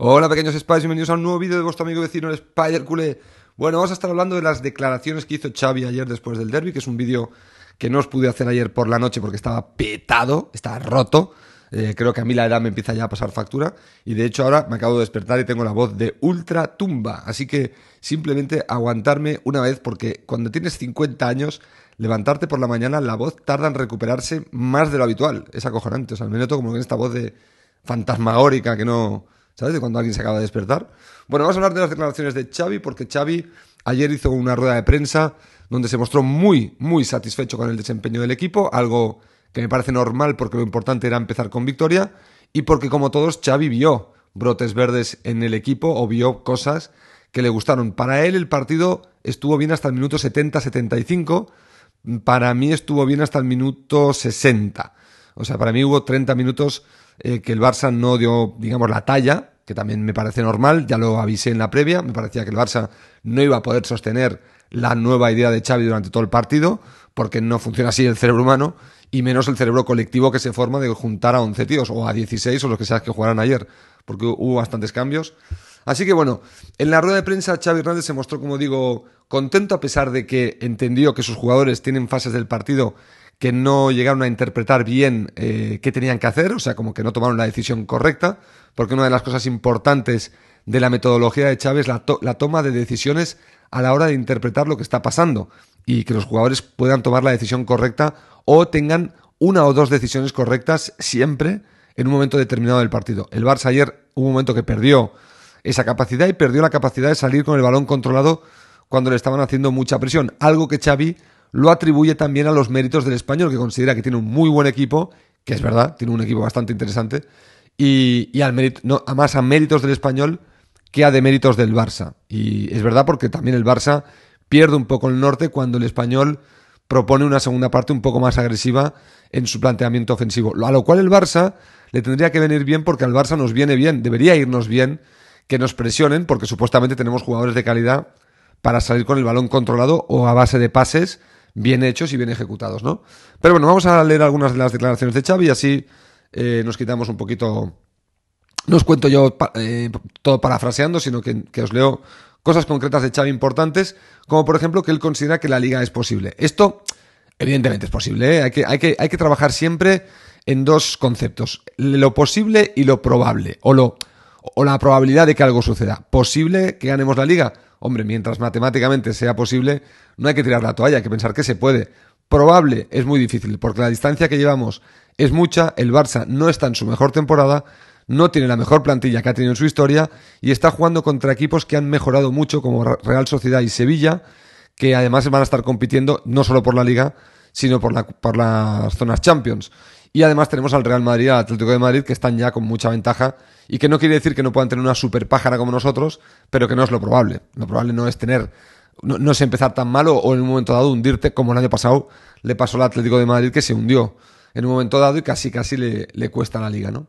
Hola pequeños Spies, bienvenidos a un nuevo vídeo de vuestro amigo vecino el Spider Cule. Bueno, vamos a estar hablando de las declaraciones que hizo Xavi ayer después del derby, que es un vídeo que no os pude hacer ayer por la noche porque estaba petado, estaba roto. Eh, creo que a mí la edad me empieza ya a pasar factura y de hecho ahora me acabo de despertar y tengo la voz de ultra tumba. Así que simplemente aguantarme una vez porque cuando tienes 50 años, levantarte por la mañana, la voz tarda en recuperarse más de lo habitual. Es acojonante, o sea, me como en esta voz de fantasmagórica que no ¿Sabes? De cuando alguien se acaba de despertar. Bueno, vamos a hablar de las declaraciones de Xavi, porque Xavi ayer hizo una rueda de prensa donde se mostró muy, muy satisfecho con el desempeño del equipo, algo que me parece normal porque lo importante era empezar con victoria y porque como todos Xavi vio brotes verdes en el equipo o vio cosas que le gustaron. Para él el partido estuvo bien hasta el minuto 70-75, para mí estuvo bien hasta el minuto 60. O sea, para mí hubo 30 minutos eh, que el Barça no dio, digamos, la talla que también me parece normal, ya lo avisé en la previa, me parecía que el Barça no iba a poder sostener la nueva idea de Xavi durante todo el partido, porque no funciona así el cerebro humano, y menos el cerebro colectivo que se forma de juntar a 11 tíos, o a 16, o los que seas que jugaran ayer, porque hubo bastantes cambios. Así que bueno, en la rueda de prensa Xavi Hernández se mostró, como digo, contento a pesar de que entendió que sus jugadores tienen fases del partido que no llegaron a interpretar bien eh, qué tenían que hacer, o sea, como que no tomaron la decisión correcta, porque una de las cosas importantes de la metodología de Chávez es la, toma de decisiones a la hora de interpretar lo que está pasando y que los jugadores puedan tomar la decisión correcta o tengan una o dos decisiones correctas siempre en un momento determinado del partido. El Barça ayer un momento que perdió esa capacidad y perdió la capacidad de salir con el balón controlado cuando le estaban haciendo mucha presión, algo que Xavi lo atribuye también a los méritos del español, que considera que tiene un muy buen equipo, que es verdad, tiene un equipo bastante interesante, y, al mérito, no, a más a méritos del español que a de méritos del Barça. Y es verdad porque también el Barça pierde un poco el norte cuando el español propone una segunda parte un poco más agresiva en su planteamiento ofensivo. A lo cual el Barça le tendría que venir bien porque al Barça nos viene bien, debería irnos bien que nos presionen porque supuestamente tenemos jugadores de calidad para salir con el balón controlado o a base de pases bien hechos y bien ejecutados, ¿no? Pero bueno, vamos a leer algunas de las declaraciones de Xavi y así eh, nos quitamos un poquito... No os cuento yo eh, todo parafraseando, sino que, os leo cosas concretas de Xavi importantes, como por ejemplo que él considera que la liga es posible. Esto, evidentemente, es posible. ¿eh? Hay, que, hay, que, hay, que, trabajar siempre en dos conceptos, lo posible y lo probable, o, lo, o la probabilidad de que algo suceda. Posible que ganemos la liga, Hombre, mientras matemáticamente sea posible, no hay que tirar la toalla, hay que pensar que se puede. Probable es muy difícil, porque la distancia que llevamos es mucha, el Barça no está en su mejor temporada, no tiene la mejor plantilla que ha tenido en su historia y está jugando contra equipos que han mejorado mucho como Real Sociedad y Sevilla, que además van a estar compitiendo no solo por la liga, sino por, las zonas Champions. Y además tenemos al Real Madrid, al Atlético de Madrid, que están ya con mucha ventaja y que no quiere decir que no puedan tener una super pájara como nosotros, pero que no es lo probable. Lo probable no es tener, no, empezar tan malo o en un momento dado hundirte, como el año pasado le pasó al Atlético de Madrid que se hundió en un momento dado y casi casi le, cuesta la liga, ¿no?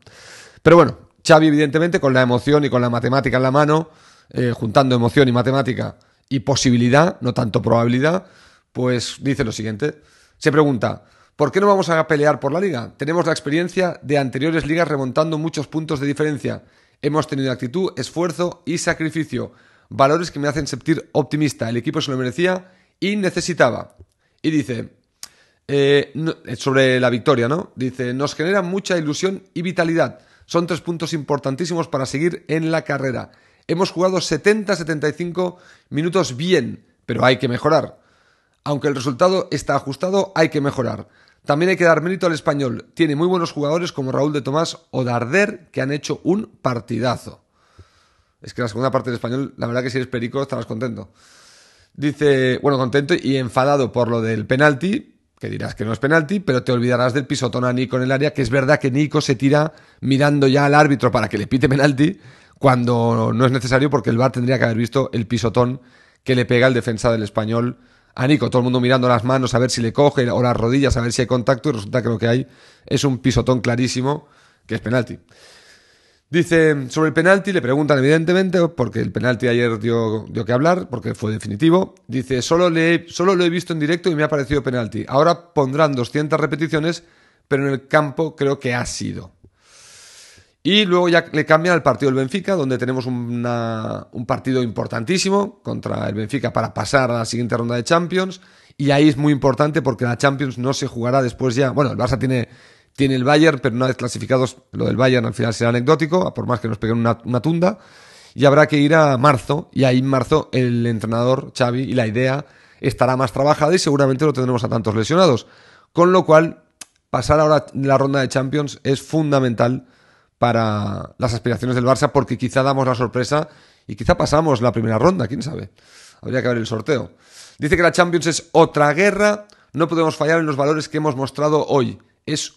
Pero bueno, Xavi evidentemente con la emoción y con la matemática en la mano, eh, juntando emoción y matemática y posibilidad, no tanto probabilidad, pues dice lo siguiente. Se pregunta, ¿por qué no vamos a pelear por la liga? Tenemos la experiencia de anteriores ligas remontando muchos puntos de diferencia. Hemos tenido actitud, esfuerzo y sacrificio, valores que me hacen sentir optimista. El equipo se lo merecía y necesitaba. Y dice, eh, eh, sobre la victoria, ¿no? Dice, nos genera mucha ilusión y vitalidad. Son tres puntos importantísimos para seguir en la carrera. Hemos jugado 70-75 minutos bien, pero hay que mejorar. Aunque el resultado está ajustado, hay que mejorar. También hay que dar mérito al español. Tiene muy buenos jugadores como Raúl de Tomás o Darder, que han hecho un partidazo. Es que la segunda parte del español, la verdad que si eres perico estarás contento. Dice, bueno, contento y enfadado por lo del penalti, que dirás que no es penalti, pero te olvidarás del pisotón a Nico en el área, que es verdad que Nico se tira mirando ya al árbitro para que le pite penalti, cuando no es necesario porque el VAR tendría que haber visto el pisotón que le pega el defensa del español a Nico, todo el mundo mirando las manos a ver si le coge o las rodillas a ver si hay contacto y resulta que lo que hay es un pisotón clarísimo que es penalti. Dice, sobre el penalti le preguntan evidentemente, porque el penalti ayer dio, que hablar, porque fue definitivo. Dice, solo, solo lo he visto en directo y me ha parecido penalti. Ahora pondrán 200 repeticiones, pero en el campo creo que ha sido. Y luego ya le cambian al partido del Benfica, donde tenemos un partido importantísimo contra el Benfica para pasar a la siguiente ronda de Champions. Y ahí es muy importante porque la Champions no se jugará después ya. Bueno, el Barça tiene, tiene el Bayern, pero una vez clasificados, lo del Bayern al final será anecdótico, por más que nos peguen una, tunda. Y habrá que ir a marzo, y ahí en marzo el entrenador Xavi y la idea estará más trabajada y seguramente lo tendremos a tantos lesionados. Con lo cual, pasar ahora la ronda de Champions es fundamental para las aspiraciones del Barça porque quizá damos la sorpresa y quizá pasamos la primera ronda, quién sabe. Habría que ver el sorteo. Dice que la Champions es otra guerra, no podemos fallar en los valores que hemos mostrado hoy. Es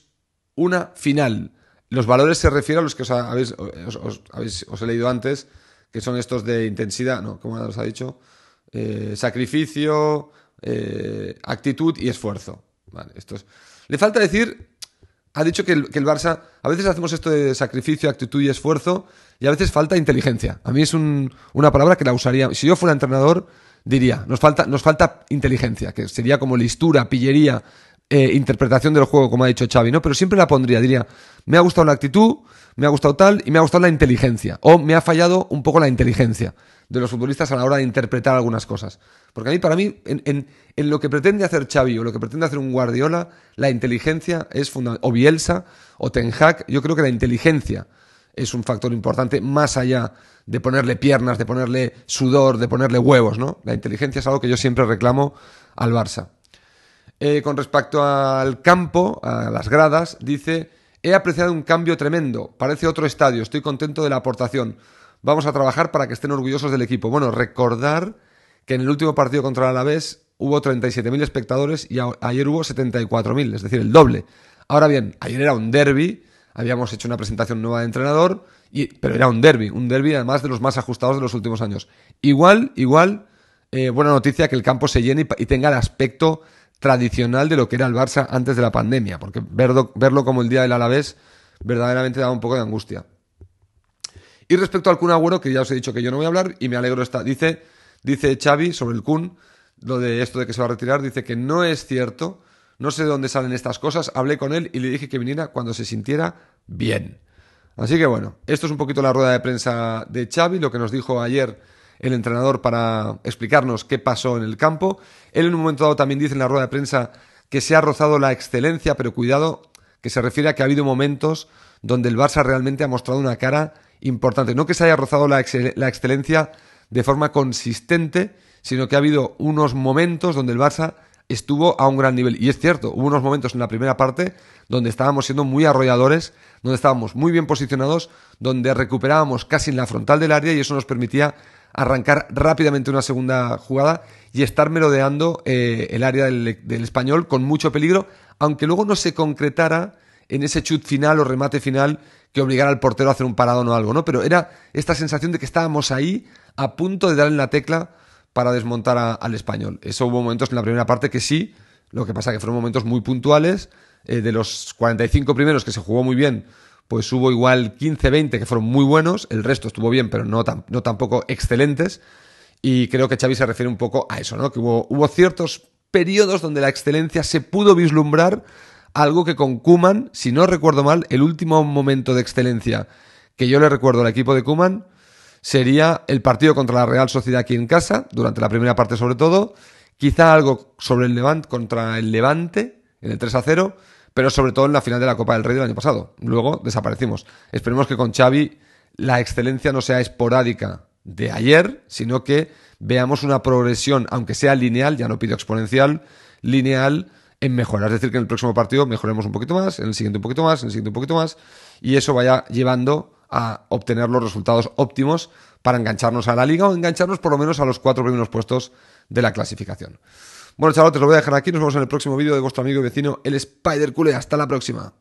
una final. Los valores se refieren a los que os, he leído antes, que son estos de intensidad, no, como os ha dicho, eh, sacrificio, eh, actitud y esfuerzo. Vale, estos. Le falta decir ha dicho que el, Barça, a veces hacemos esto de sacrificio, actitud y esfuerzo, y a veces falta inteligencia. A mí es una palabra que la usaría. Si yo fuera entrenador, diría, nos falta, nos falta inteligencia, que sería como listura, pillería, eh, interpretación del juego, como ha dicho Xavi, ¿no? Pero siempre la pondría, diría, me ha gustado la actitud, me ha gustado tal, y me ha gustado la inteligencia, o me ha fallado un poco la inteligencia de los futbolistas a la hora de interpretar algunas cosas. Porque a mí, para mí, en, lo que pretende hacer Xavi o lo que pretende hacer un Guardiola, la inteligencia es fundamental. O Bielsa o Ten Hag, yo creo que la inteligencia es un factor importante más allá de ponerle piernas, de ponerle sudor, de ponerle huevos, ¿no? La inteligencia es algo que yo siempre reclamo al Barça. Eh, con respecto al campo, a las gradas, dice, he apreciado un cambio tremendo, parece otro estadio, estoy contento de la aportación. Vamos a trabajar para que estén orgullosos del equipo. Bueno, recordar que en el último partido contra el Alavés hubo 37.000 espectadores y ayer hubo 74.000, es decir, el doble. Ahora bien, ayer era un derby, habíamos hecho una presentación nueva de entrenador, y, pero era un derby, un derby además de los más ajustados de los últimos años. Igual, igual, eh, buena noticia que el campo se llene y, tenga el aspecto tradicional de lo que era el Barça antes de la pandemia, porque verlo, verlo como el día del Alavés verdaderamente daba un poco de angustia. Y respecto al Kun Agüero, que ya os he dicho que yo no voy a hablar y me alegro está. Dice, dice Xavi sobre el Kun, lo de esto de que se va a retirar, dice que no es cierto, no sé de dónde salen estas cosas, hablé con él y le dije que viniera cuando se sintiera bien. Así que bueno, esto es un poquito la rueda de prensa de Xavi, lo que nos dijo ayer el entrenador para explicarnos qué pasó en el campo. Él en un momento dado también dice en la rueda de prensa que se ha rozado la excelencia, pero cuidado, que se refiere a que ha habido momentos donde el Barça realmente ha mostrado una cara importante. No que se haya rozado la, excelencia de forma consistente, sino que ha habido unos momentos donde el Barça estuvo a un gran nivel. Y es cierto, hubo unos momentos en la primera parte donde estábamos siendo muy arrolladores, donde estábamos muy bien posicionados, donde recuperábamos casi en la frontal del área y eso nos permitía arrancar rápidamente una segunda jugada y estar merodeando eh, el área del español con mucho peligro, aunque luego no se concretara en ese chut final o remate final que obligara al portero a hacer un parado o algo, ¿no? Pero era esta sensación de que estábamos ahí a punto de darle la tecla para desmontar al español. Eso hubo momentos en la primera parte que sí, lo que pasa que fueron momentos muy puntuales. Eh, de los 45 primeros que se jugó muy bien, pues hubo igual 15-20 que fueron muy buenos, el resto estuvo bien, pero no, no tampoco excelentes. Y creo que Xavi se refiere un poco a eso, ¿no? Que hubo ciertos periodos donde la excelencia se pudo vislumbrar, algo que con Kuman, si no recuerdo mal, el último momento de excelencia que yo le recuerdo al equipo de Kuman sería el partido contra la Real Sociedad aquí en casa, durante la primera parte sobre todo, quizá algo sobre el Levante contra el Levante en el 3 a 0, pero sobre todo en la final de la Copa del Rey del año pasado. Luego desaparecimos. Esperemos que con Xavi la excelencia no sea esporádica de ayer, sino que veamos una progresión, aunque sea lineal, ya no pido exponencial, lineal en mejorar. Es decir, que en el próximo partido mejoremos un poquito más, en el siguiente un poquito más, en el siguiente un poquito más, y eso vaya llevando a obtener los resultados óptimos para engancharnos a la liga o engancharnos por lo menos a los cuatro primeros puestos de la clasificación. Bueno, chavales, lo voy a dejar aquí. Nos vemos en el próximo vídeo de vuestro amigo y vecino, el Spider Cule. Hasta la próxima.